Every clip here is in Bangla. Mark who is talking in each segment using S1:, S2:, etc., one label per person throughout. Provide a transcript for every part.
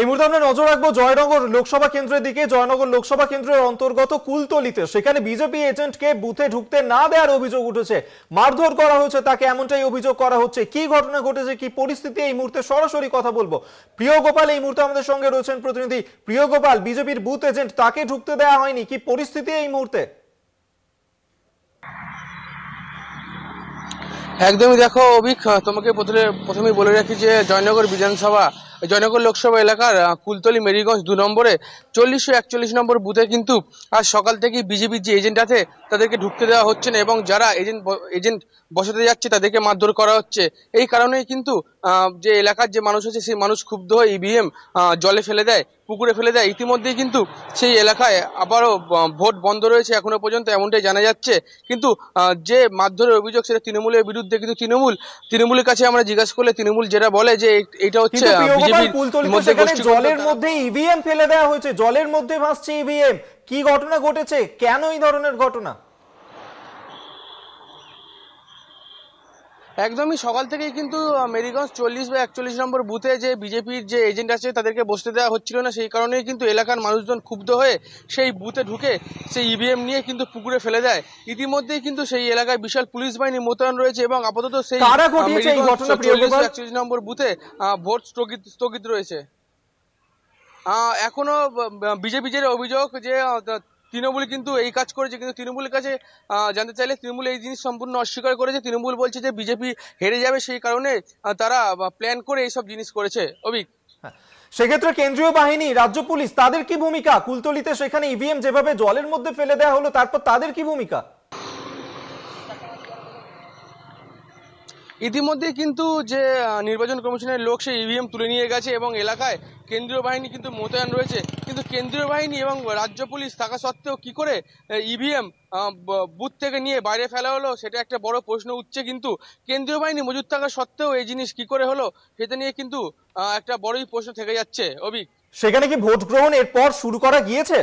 S1: এই মুহূর্তে আমরা নজর রাখবো জয়নগর লোকসভা কেন্দ্রের দিকে জয়নগর লোকসভা কেন্দ্রের অন্তর্গত কুলতলিতে সেখানে বিজেপি এজেন্টকে বুথে ঢুকতে না দেওয়ার অভিযোগ উঠেছে মারধর করা হয়েছে তাকে এমনটাই অভিযোগ করা হচ্ছে কি ঘটনা ঘটেছে কি পরিস্থিতি এই মুহূর্তে সরাসরি কথা বলবো প্রিয় গোপাল এই মুহূর্তে আমাদের সঙ্গে রয়েছেন প্রতিনিধি প্রিয় গোপাল বিজেপির বুথ এজেন্ট তাকে ঢুকতে দেওয়া হয়নি কি পরিস্থিতি এই মুহূর্তে
S2: একদমই দেখো অভিক তোমাকে প্রথমে প্রথমেই বলে রাখি যে জয়নগর বিধানসভা জয়নগর লোকসভা এলাকার কুলতলি মেরিগঞ্জ দু নম্বরে চল্লিশশো একচল্লিশ নম্বর বুথে কিন্তু আজ সকাল থেকেই বিজেপির যে এজেন্ট আছে তাদেরকে ঢুকতে দেওয়া হচ্ছে না এবং যারা এজেন্ট এজেন্ট বসাতে যাচ্ছে তাদেরকে মারধর করা হচ্ছে এই কারণেই কিন্তু যে এলাকার যে মানুষ আছে সেই মানুষ ক্ষুব্ধ হয়ে ইভিএম e জলে ফেলে দেয় পুকুরে ফেলে দেয় ইতিমধ্যেই কিন্তু সেই এলাকায় আবারও ভোট বন্ধ রয়েছে এখনো পর্যন্ত এমনটাই জানা যাচ্ছে কিন্তু যে মাধ্যমের অভিযোগ সেটা তৃণমূলের বিরুদ্ধে কিন্তু তৃণমূল তৃণমূলের কাছে আমরা জিজ্ঞাসা করলে তৃণমূল যেটা বলে যে এটা হচ্ছে জলের মধ্যে
S1: ইভিএম e ফেলে দেওয়া হয়েছে জলের মধ্যে ভাসছে ইভিএম e
S2: কি ঘটনা ঘটেছে কেন এই ধরনের ঘটনা একদমই সকাল থেকেই কিন্তু মেরিগঞ্জ চল্লিশ বা একচল্লিশ নম্বর বুথে যে বিজেপির যে এজেন্ট আছে তাদেরকে বসতে দেওয়া হচ্ছিল না সেই কারণেই কিন্তু এলাকার মানুষজন ক্ষুব্ধ হয়ে সেই বুথে ঢুকে সেই ইভিএম e নিয়ে কিন্তু পুকুরে ফেলে দেয় ইতিমধ্যেই কিন্তু সেই এলাকায় বিশাল পুলিশ বাহিনী মোতায়েন রয়েছে এবং আপাতত সেই একচল্লিশ নম্বর বুথে ভোট স্থগিত স্থগিত রয়েছে এখনো বিজেপি যে অভিযোগ যে তৃণমূল কিন্তু এই কাজ করেছে কিন্তু তৃণমূলের কাছে জানতে চাইলে তৃণমূল এই জিনিস সম্পূর্ণ অস্বীকার করেছে তৃণমূল বলছে যে বিজেপি হেরে যাবে সেই কারণে তারা প্ল্যান করে এইসব জিনিস করেছে অভিক হ্যাঁ।
S1: সেক্ষেত্রে কেন্দ্রীয় বাহিনী রাজ্য পুলিশ তাদের কি ভূমিকা কুলতলিতে সেখানে ইভিএম e
S2: যেভাবে জলের মধ্যে ফেলে দেওয়া হলো তারপর তাদের কি ভূমিকা ইতিমধ্যে কিন্তু যে নির্বাচন কমিশনের লোক সেই ইভিএম e তুলে নিয়ে গেছে এবং এলাকায় কেন্দ্রীয় বাহিনী কিন্তু মোতায়েন রয়েছে কিন্তু কেন্দ্রীয় বাহিনী এবং রাজ্য পুলিশ থাকা সত্ত্বেও কি করে ইভিএম e বুথ থেকে নিয়ে বাইরে ফেলা হলো সেটা একটা বড় প্রশ্ন উঠছে কিন্তু কেন্দ্রীয় বাহিনী মজুদ থাকা সত্ত্বেও এই জিনিস কি করে হলো সেটা নিয়ে কিন্তু একটা বড়ই প্রশ্ন থেকে যাচ্ছে অভি
S1: সেখানে কি ভোট গ্রহণ এরপর শুরু করা গিয়েছে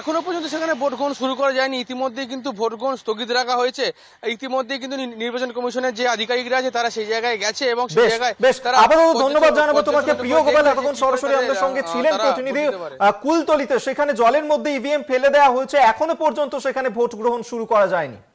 S2: এখনো পর্যন্ত সেখানে ভোট গ্রহণ শুরু করা যায়নি ইতিমধ্যে কিন্তু ভোট গ্রহণ স্থগিত রাখা হয়েছে ইতিমধ্যে কিন্তু নির্বাচন কমিশনের যে আধিকারিকরা আছে তারা সেই জায়গায় গেছে এবং সেই জায়গায় তারা আবারও ধন্যবাদ জানাবো তোমাকে প্রিয় গোপাল এতক্ষণ সরাসরি আমাদের
S1: সঙ্গে ছিলেন প্রতিনিধি কুলতলিতে সেখানে জলের মধ্যে ইভিএম e ফেলে দেওয়া হয়েছে এখনো পর্যন্ত সেখানে ভোট গ্রহণ শুরু করা যায়নি